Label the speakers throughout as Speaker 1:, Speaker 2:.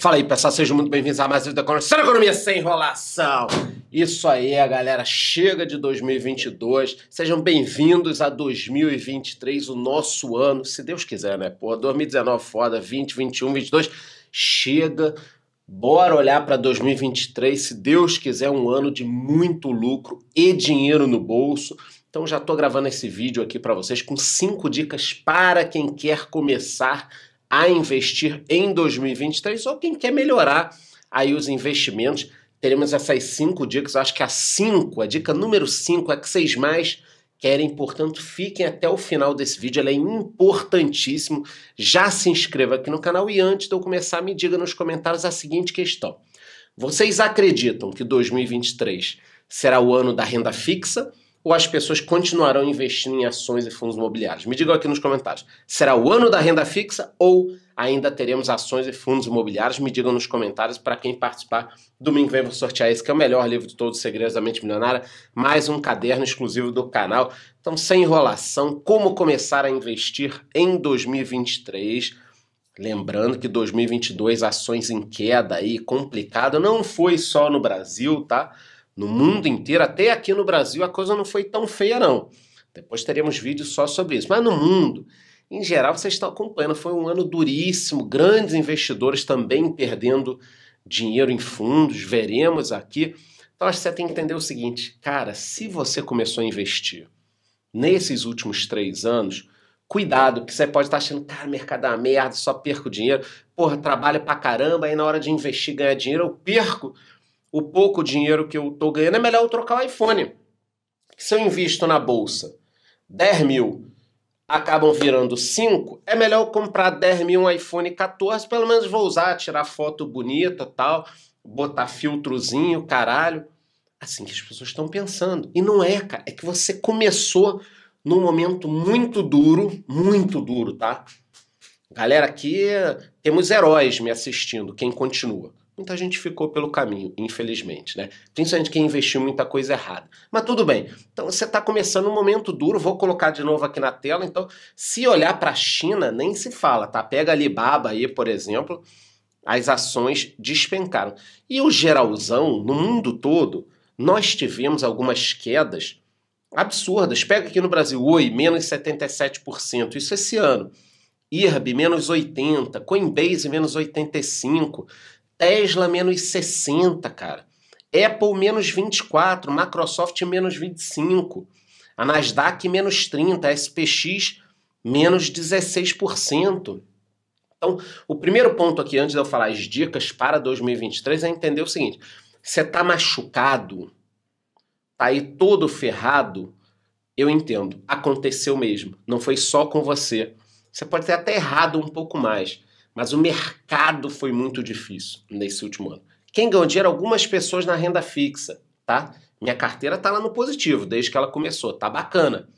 Speaker 1: Fala aí, pessoal, sejam muito bem-vindos a mais um da Conexão Economia Sem Enrolação. Isso aí, a galera, chega de 2022. Sejam bem-vindos a 2023, o nosso ano, se Deus quiser, né? Pô, 2019 foda, 20, 21, 22, chega. Bora olhar para 2023, se Deus quiser, um ano de muito lucro e dinheiro no bolso. Então já tô gravando esse vídeo aqui para vocês com cinco dicas para quem quer começar a investir em 2023 ou quem quer melhorar aí os investimentos. Teremos essas cinco dicas. Eu acho que a cinco, a dica número 5 é que vocês mais querem, portanto, fiquem até o final desse vídeo, ela é importantíssimo. Já se inscreva aqui no canal e antes de eu começar, me diga nos comentários a seguinte questão. Vocês acreditam que 2023 será o ano da renda fixa ou as pessoas continuarão investindo em ações e fundos imobiliários? Me digam aqui nos comentários. Será o ano da renda fixa ou ainda teremos ações e fundos imobiliários? Me digam nos comentários para quem participar. Domingo vem vou sortear esse que é o melhor livro de todos os segredos da mente milionária, mais um caderno exclusivo do canal. Então, sem enrolação, como começar a investir em 2023? Lembrando que 2022 ações em queda aí, complicado, não foi só no Brasil, tá? no mundo inteiro, até aqui no Brasil, a coisa não foi tão feia, não. Depois teremos vídeos só sobre isso. Mas no mundo, em geral, vocês estão acompanhando, foi um ano duríssimo, grandes investidores também perdendo dinheiro em fundos, veremos aqui. Então, acho que você tem que entender o seguinte, cara, se você começou a investir nesses últimos três anos, cuidado, que você pode estar achando, cara, o mercado é uma merda, só perco dinheiro, porra, trabalho pra caramba, aí na hora de investir, ganhar dinheiro, eu perco o pouco dinheiro que eu estou ganhando, é melhor eu trocar o iPhone. Se eu invisto na bolsa 10 mil, acabam virando 5, é melhor eu comprar 10 mil um iPhone 14, pelo menos vou usar, tirar foto bonita tal, botar filtrozinho, caralho. Assim que as pessoas estão pensando. E não é, cara, é que você começou num momento muito duro, muito duro, tá? Galera, aqui temos heróis me assistindo, quem continua. Muita então, gente ficou pelo caminho, infelizmente, né? Principalmente quem investiu muita coisa errada. Mas tudo bem. Então você está começando um momento duro. Vou colocar de novo aqui na tela. Então, se olhar para a China, nem se fala, tá? Pega Alibaba aí, por exemplo, as ações despencaram. E o geralzão, no mundo todo, nós tivemos algumas quedas absurdas. Pega aqui no Brasil, Oi, menos 77%. Isso esse ano. IRB, menos 80%. Coinbase, menos 85%. Tesla menos 60, cara. Apple menos 24, Microsoft menos 25, a Nasdaq menos 30, a SPX menos 16%. Então, o primeiro ponto aqui, antes de eu falar as dicas para 2023, é entender o seguinte: você está machucado, tá aí todo ferrado, eu entendo, aconteceu mesmo, não foi só com você. Você pode ter até errado um pouco mais, mas o mercado foi muito difícil nesse último ano. Quem ganhou dinheiro? Algumas pessoas na renda fixa, tá? Minha carteira está lá no positivo desde que ela começou, tá bacana.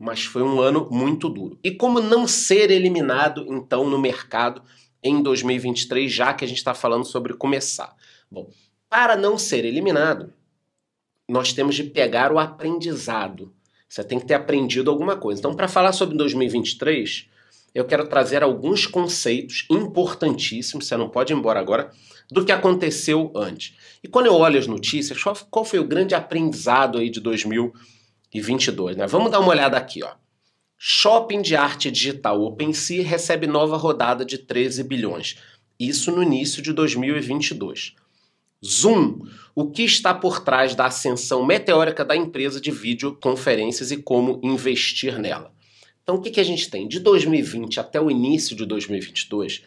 Speaker 1: Mas foi um ano muito duro. E como não ser eliminado então no mercado em 2023, já que a gente está falando sobre começar? Bom, para não ser eliminado, nós temos de pegar o aprendizado. Você tem que ter aprendido alguma coisa. Então, para falar sobre 2023, eu quero trazer alguns conceitos importantíssimos, você não pode ir embora agora, do que aconteceu antes. E quando eu olho as notícias, qual foi o grande aprendizado aí de 2022? Né? Vamos dar uma olhada aqui. Ó. Shopping de arte digital OpenSea recebe nova rodada de 13 bilhões. Isso no início de 2022. Zoom, o que está por trás da ascensão meteórica da empresa de videoconferências e como investir nela. Então, o que, que a gente tem? De 2020 até o início de 2022,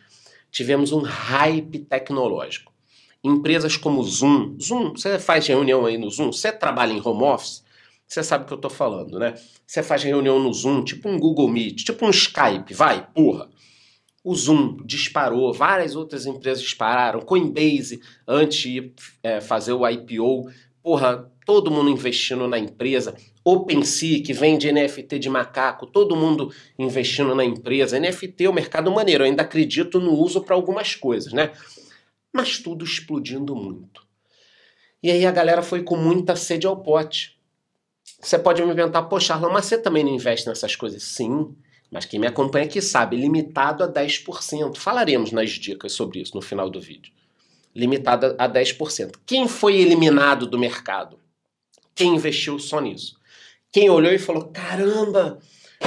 Speaker 1: tivemos um hype tecnológico. Empresas como Zoom, Zoom, você faz reunião aí no Zoom, você trabalha em home office, você sabe o que eu estou falando, né? Você faz reunião no Zoom, tipo um Google Meet, tipo um Skype, vai, porra. O Zoom disparou, várias outras empresas dispararam, Coinbase, antes de é, fazer o IPO, porra, todo mundo investindo na empresa, OpenSea, que vende NFT de macaco, todo mundo investindo na empresa. NFT é um mercado maneiro, eu ainda acredito no uso para algumas coisas, né? Mas tudo explodindo muito. E aí a galera foi com muita sede ao pote. Você pode me inventar, poxa, Arlan, mas você também não investe nessas coisas? Sim, mas quem me acompanha aqui sabe, limitado a 10%. Falaremos nas dicas sobre isso no final do vídeo. Limitado a 10%. Quem foi eliminado do mercado? Quem investiu só nisso? Quem olhou e falou: caramba,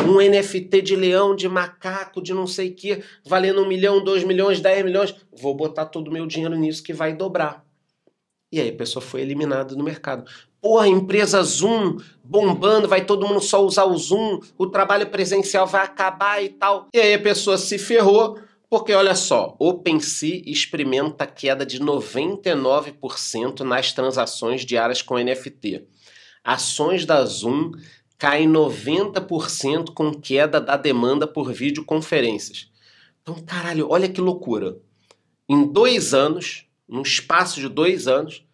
Speaker 1: um NFT de leão, de macaco, de não sei o que, valendo um milhão, dois milhões, dez milhões, vou botar todo o meu dinheiro nisso que vai dobrar. E aí a pessoa foi eliminada do mercado. Porra, empresa Zoom bombando, vai todo mundo só usar o Zoom, o trabalho presencial vai acabar e tal. E aí a pessoa se ferrou, porque olha só, OpenSea experimenta queda de 99% nas transações diárias com NFT ações da Zoom caem 90% com queda da demanda por videoconferências. Então, caralho, olha que loucura. Em dois anos, num espaço de dois anos,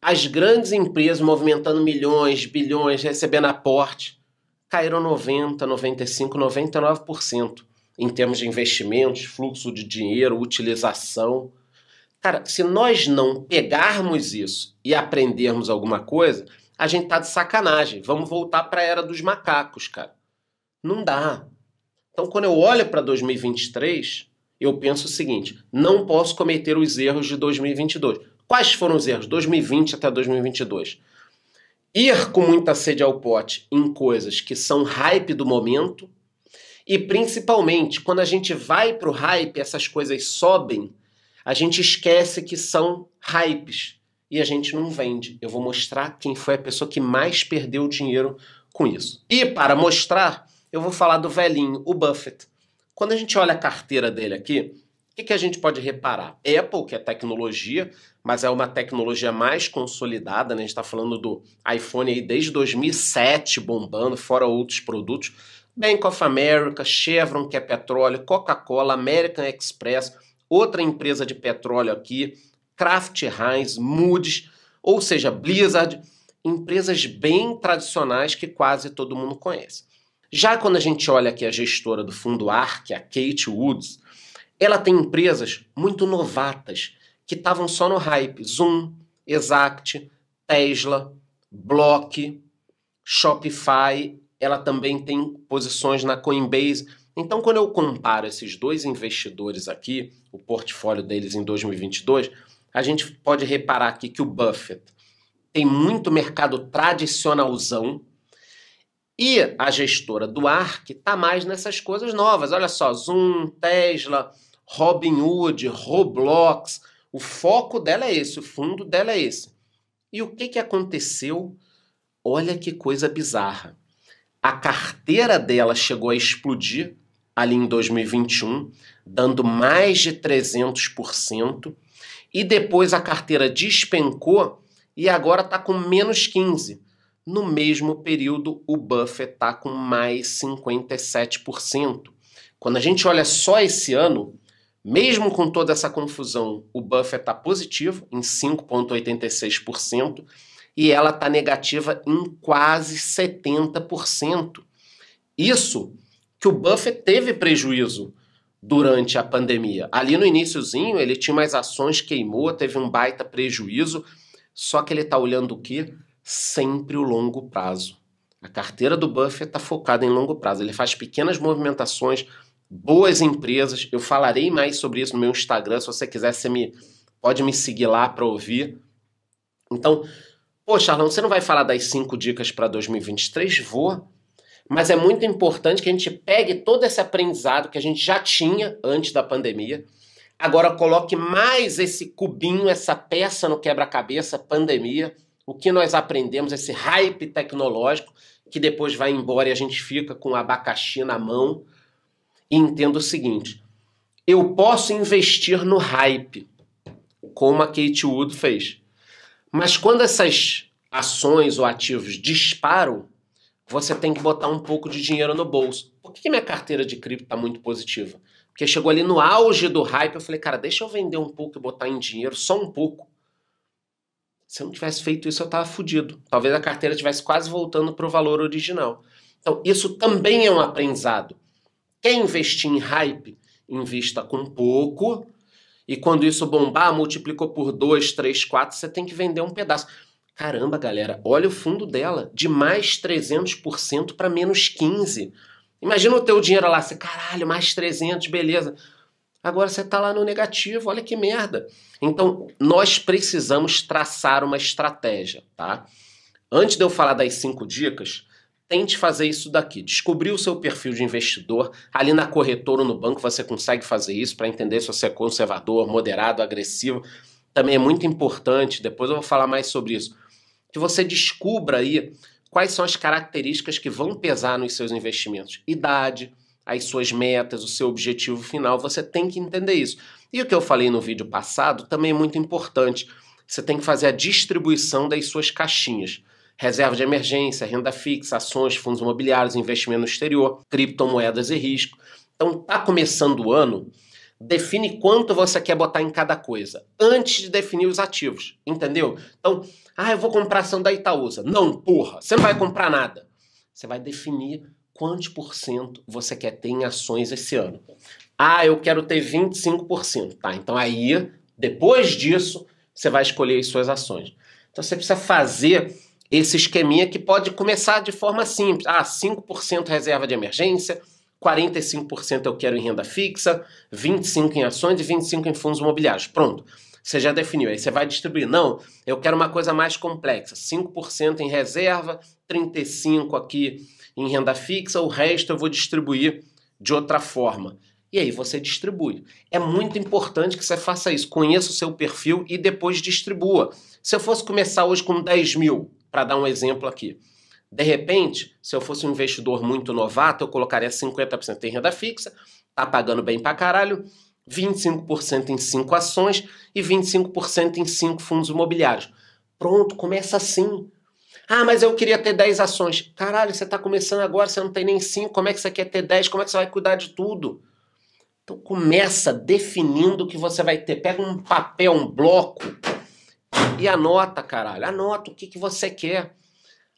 Speaker 1: as grandes empresas movimentando milhões, bilhões, recebendo aporte, caíram 90, 95, 99% em termos de investimentos, fluxo de dinheiro, utilização. Cara, se nós não pegarmos isso e aprendermos alguma coisa, a gente tá de sacanagem. Vamos voltar para a era dos macacos, cara. Não dá. Então, quando eu olho para 2023, eu penso o seguinte: não posso cometer os erros de 2022. Quais foram os erros 2020 até 2022? Ir com muita sede ao pote em coisas que são hype do momento e principalmente quando a gente vai pro hype, essas coisas sobem, a gente esquece que são hypes e a gente não vende. Eu vou mostrar quem foi a pessoa que mais perdeu dinheiro com isso. E para mostrar, eu vou falar do velhinho, o Buffett. Quando a gente olha a carteira dele aqui, o que, que, a gente pode reparar? Apple, que é tecnologia, mas é uma tecnologia mais consolidada, né? a gente está falando do iPhone aí desde 2007 bombando, fora outros produtos. Bank of America, Chevron, que é petróleo, Coca-Cola, American Express, outra empresa de petróleo aqui, Kraft Heinz, Moody's, ou seja, Blizzard, empresas bem tradicionais que quase todo mundo conhece. Já quando a gente olha aqui a gestora do fundo ARC, é a Kate Woods, ela tem empresas muito novatas que estavam só no hype: Zoom, Exact, Tesla, Block, Shopify. Ela também tem posições na Coinbase. Então, quando eu comparo esses dois investidores aqui, o portfólio deles em 2022, a gente pode reparar aqui que o Buffett tem muito mercado tradicionalzão e a gestora do ARC está mais nessas coisas novas. Olha só, Zoom, Tesla, Robinhood, Roblox. O foco dela é esse, o fundo dela é esse. E o que, que aconteceu? Olha que coisa bizarra. A carteira dela chegou a explodir ali em 2021, dando mais de 300% e depois a carteira despencou e agora está com menos 15. No mesmo período, o Buffett está com mais 57%. Quando a gente olha só esse ano, mesmo com toda essa confusão, o Buffett está positivo em 5,86% e ela está negativa em quase 70%. Isso que o Buffett teve prejuízo durante a pandemia. Ali no iníciozinho, ele tinha mais ações, queimou, teve um baita prejuízo, só que ele está olhando o quê? Sempre o longo prazo. A carteira do Buffett está focada em longo prazo. Ele faz pequenas movimentações, boas empresas. Eu falarei mais sobre isso no meu Instagram. Se você quiser, você me, pode me seguir lá para ouvir. Então, o Charlão, você não vai falar das cinco dicas para 2023? Vou mas é muito importante que a gente pegue todo esse aprendizado que a gente já tinha antes da pandemia, agora coloque mais esse cubinho, essa peça no quebra-cabeça pandemia, o que nós aprendemos, esse hype tecnológico que depois vai embora e a gente fica com o abacaxi na mão. E entenda o seguinte: eu posso investir no hype, como a Kate Wood fez. Mas quando essas ações ou ativos disparam, você tem que botar um pouco de dinheiro no bolso. Por que, que minha carteira de cripto está muito positiva? Porque chegou ali no auge do hype, eu falei, cara, deixa eu vender um pouco e botar em dinheiro, só um pouco. Se eu não tivesse feito isso, eu estava fodido. Talvez a carteira tivesse quase voltando para o valor original. Então, isso também é um aprendizado. Quer investir em hype? Invista com pouco. E quando isso bombar, multiplicou por 2, 3, 4, você tem que vender um pedaço. Caramba, galera, olha o fundo dela, de mais 300% para menos 15. Imagina o teu dinheiro lá, você, caralho, mais 300, beleza. Agora você está lá no negativo, olha que merda. Então, nós precisamos traçar uma estratégia, tá? Antes de eu falar das cinco dicas, tente fazer isso daqui. Descobrir o seu perfil de investidor. Ali na corretora ou no banco você consegue fazer isso para entender se você é conservador, moderado, agressivo. Também é muito importante, depois eu vou falar mais sobre isso que você descubra aí quais são as características que vão pesar nos seus investimentos. Idade, as suas metas, o seu objetivo final, você tem que entender isso. E o que eu falei no vídeo passado também é muito importante. Você tem que fazer a distribuição das suas caixinhas. Reserva de emergência, renda fixa, ações, fundos imobiliários, investimento no exterior, criptomoedas e risco. Então, tá começando o ano, define quanto você quer botar em cada coisa antes de definir os ativos, entendeu? Então, ah, eu vou comprar ação da Itaúsa. Não, porra, você não vai comprar nada. Você vai definir quantos por cento você quer ter em ações esse ano. Ah, eu quero ter 25%, tá? Então aí, depois disso, você vai escolher as suas ações. Então você precisa fazer esse esqueminha que pode começar de forma simples. Ah, 5% reserva de emergência, 45% eu quero em renda fixa, 25% em ações e 25% em fundos imobiliários. Pronto. Você já definiu. Aí você vai distribuir. Não, eu quero uma coisa mais complexa. 5% em reserva, 35% aqui em renda fixa, o resto eu vou distribuir de outra forma. E aí você distribui. É muito importante que você faça isso. Conheça o seu perfil e depois distribua. Se eu fosse começar hoje com 10 mil, para dar um exemplo aqui, de repente, se eu fosse um investidor muito novato, eu colocaria 50% em renda fixa, tá pagando bem pra caralho, 25% em 5 ações e 25% em 5 fundos imobiliários. Pronto, começa assim. Ah, mas eu queria ter 10 ações. Caralho, você está começando agora, você não tem nem 5, como é que você quer ter 10? Como é que você vai cuidar de tudo? Então começa definindo o que você vai ter. Pega um papel, um bloco e anota, caralho. Anota o que, que você quer.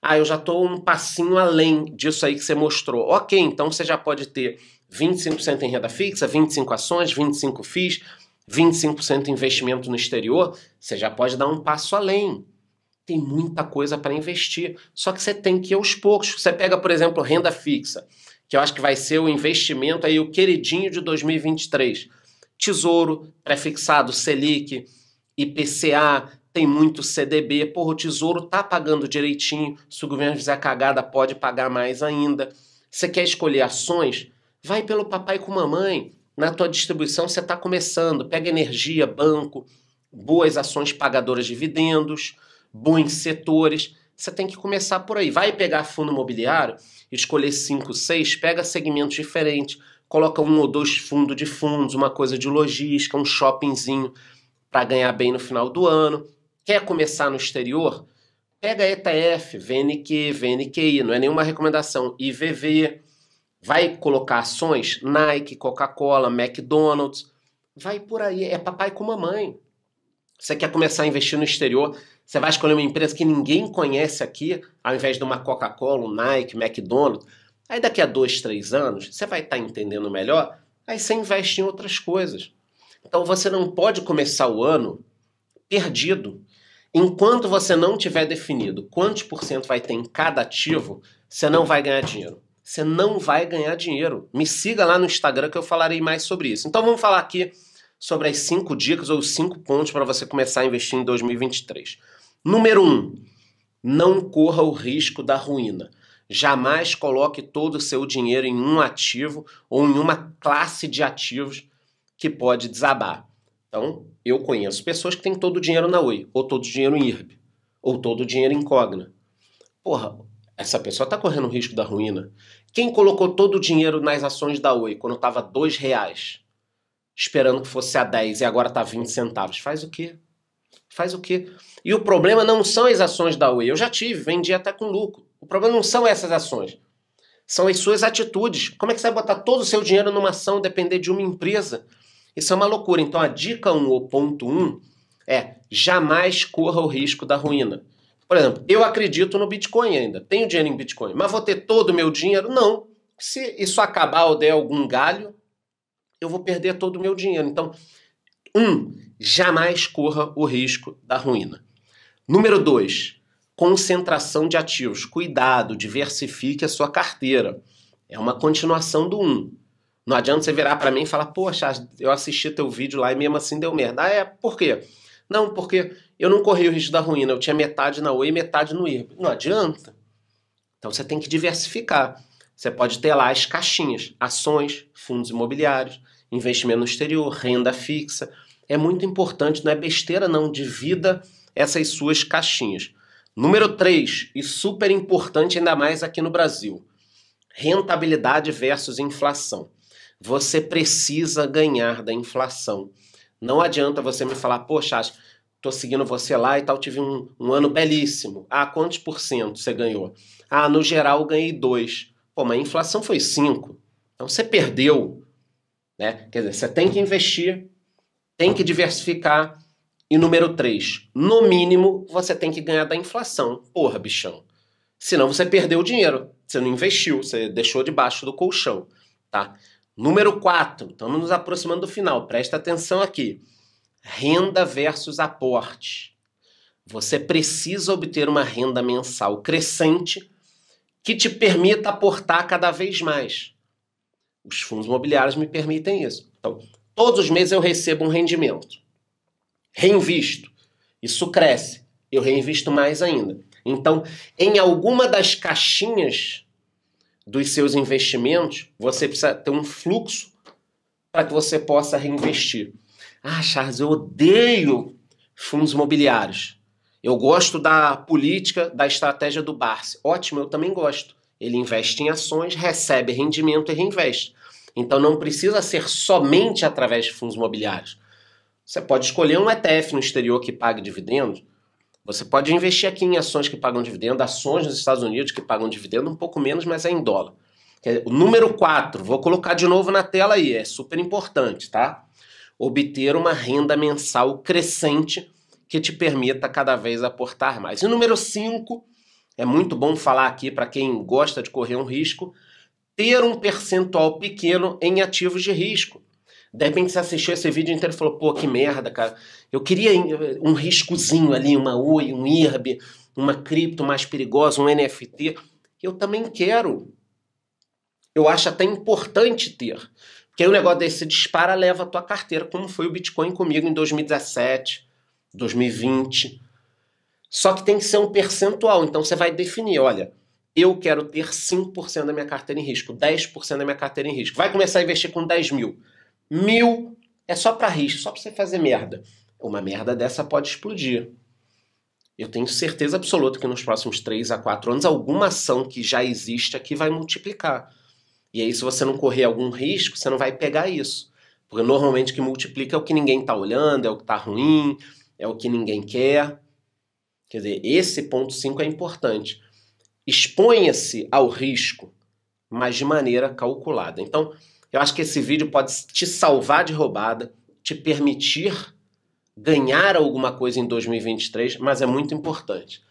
Speaker 1: Ah, eu já estou um passinho além disso aí que você mostrou. Ok, então você já pode ter 25% em renda fixa, 25 ações, 25 FIIs, 25% investimento no exterior. Você já pode dar um passo além. Tem muita coisa para investir. Só que você tem que ir aos poucos. Você pega, por exemplo, renda fixa, que eu acho que vai ser o investimento aí, o queridinho de 2023. Tesouro, prefixado, Selic, IPCA, tem muito CDB, porra, o Tesouro tá pagando direitinho, se o governo fizer cagada pode pagar mais ainda. Você quer escolher ações? Vai pelo papai com mamãe. Na tua distribuição você está começando, pega energia, banco, boas ações pagadoras de dividendos, bons setores. Você tem que começar por aí. Vai pegar fundo imobiliário, escolher 5, 6, pega segmentos diferentes, coloca um ou dois fundos de fundos, uma coisa de logística, um shoppingzinho para ganhar bem no final do ano quer começar no exterior, pega ETF, VNQ, VNQI, não é nenhuma recomendação, IVV, vai colocar ações Nike, Coca-Cola, McDonald's, vai por aí, é papai com mamãe. Você quer começar a investir no exterior, você vai escolher uma empresa que ninguém conhece aqui, ao invés de uma Coca-Cola, um Nike, McDonald's. Aí daqui a dois, três anos, você vai estar tá entendendo melhor, aí você investe em outras coisas. Então você não pode começar o ano perdido. Enquanto você não tiver definido quantos por cento vai ter em cada ativo, você não vai ganhar dinheiro. Você não vai ganhar dinheiro. Me siga lá no Instagram que eu falarei mais sobre isso. Então vamos falar aqui sobre as cinco dicas ou cinco pontos para você começar a investir em 2023. Número um, não corra o risco da ruína. Jamais coloque todo o seu dinheiro em um ativo ou em uma classe de ativos que pode desabar. Então, eu conheço pessoas que têm todo o dinheiro na Oi, ou todo o dinheiro em IRB, ou todo o dinheiro em Cogna. Porra, essa pessoa está correndo o risco da ruína. Quem colocou todo o dinheiro nas ações da Oi quando estava dois reais, esperando que fosse a 10 e agora está 20 centavos? Faz o quê? Faz o quê? E o problema não são as ações da Oi. Eu já tive, vendi até com lucro. O problema não são essas ações. São as suas atitudes. Como é que você vai botar todo o seu dinheiro numa ação depender de uma empresa? Isso é uma loucura. Então a dica 1 ou ponto 1 é jamais corra o risco da ruína. Por exemplo, eu acredito no Bitcoin ainda, tenho dinheiro em Bitcoin, mas vou ter todo o meu dinheiro? Não. Se isso acabar ou der algum galho, eu vou perder todo o meu dinheiro. Então, um, jamais corra o risco da ruína. Número dois, concentração de ativos. Cuidado, diversifique a sua carteira. É uma continuação do um. Não adianta você virar para mim e falar, poxa, eu assisti teu vídeo lá e mesmo assim deu merda. Ah, é? Por quê? Não, porque eu não corri o risco da ruína, eu tinha metade na UE e metade no IRB. Não adianta. Então você tem que diversificar. Você pode ter lá as caixinhas, ações, fundos imobiliários, investimento no exterior, renda fixa. É muito importante, não é besteira não, divida essas suas caixinhas. Número 3, e super importante ainda mais aqui no Brasil, rentabilidade versus inflação você precisa ganhar da inflação. Não adianta você me falar, poxa, estou seguindo você lá e tal, tive um, um ano belíssimo. Ah, quantos por cento você ganhou? Ah, no geral ganhei 2. Pô, mas a inflação foi 5. Então você perdeu. Né? Quer dizer, você tem que investir, tem que diversificar. E número 3, no mínimo você tem que ganhar da inflação. Porra, bichão. Senão você perdeu o dinheiro, você não investiu, você deixou debaixo do colchão, tá? Número 4, estamos nos aproximando do final, presta atenção aqui. Renda versus aporte. Você precisa obter uma renda mensal crescente que te permita aportar cada vez mais. Os fundos imobiliários me permitem isso. Então, todos os meses eu recebo um rendimento. Reinvisto. Isso cresce. Eu reinvisto mais ainda. Então, em alguma das caixinhas dos seus investimentos, você precisa ter um fluxo para que você possa reinvestir. Ah, Charles, eu odeio fundos imobiliários. Eu gosto da política, da estratégia do Barsi. Ótimo, eu também gosto. Ele investe em ações, recebe rendimento e reinveste. Então não precisa ser somente através de fundos imobiliários. Você pode escolher um ETF no exterior que pague dividendos, você pode investir aqui em ações que pagam dividendo, ações nos Estados Unidos que pagam dividendo um pouco menos, mas é em dólar. É o número 4, vou colocar de novo na tela aí, é super importante, tá? Obter uma renda mensal crescente que te permita cada vez aportar mais. E número 5, é muito bom falar aqui para quem gosta de correr um risco, ter um percentual pequeno em ativos de risco. De repente você assistiu esse vídeo inteiro e falou, pô, que merda, cara. Eu queria um riscozinho ali, uma Oi, um IRB, uma cripto mais perigosa, um NFT. Eu também quero. Eu acho até importante ter. Porque aí o negócio desse dispara, leva a tua carteira, como foi o Bitcoin comigo em 2017, 2020. Só que tem que ser um percentual. Então você vai definir, olha, eu quero ter 5% da minha carteira em risco, 10% da minha carteira em risco. Vai começar a investir com 10 mil mil, é só para risco, só para você fazer merda. Uma merda dessa pode explodir. Eu tenho certeza absoluta que nos próximos 3 a 4 anos alguma ação que já existe aqui vai multiplicar. E aí, se você não correr algum risco, você não vai pegar isso. Porque normalmente o que multiplica é o que ninguém está olhando, é o que está ruim, é o que ninguém quer. Quer dizer, esse ponto 5 é importante. Exponha-se ao risco, mas de maneira calculada. Então, eu acho que esse vídeo pode te salvar de roubada, te permitir ganhar alguma coisa em 2023, mas é muito importante.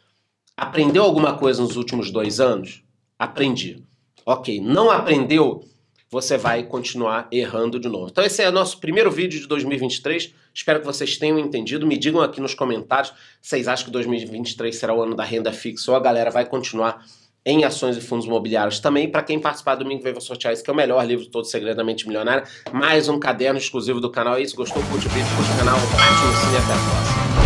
Speaker 1: Aprendeu alguma coisa nos últimos dois anos? Aprendi. Ok, não aprendeu? Você vai continuar errando de novo. Então, esse é o nosso primeiro vídeo de 2023. Espero que vocês tenham entendido. Me digam aqui nos comentários se vocês acham que 2023 será o ano da renda fixa ou a galera vai continuar em ações e fundos imobiliários também. Para quem participar domingo, vem vou sortear esse que é o melhor livro todo segredamente milionário Mais um caderno exclusivo do canal. É isso. Gostou? Curte o vídeo, curte o canal. Curte o Até a próxima.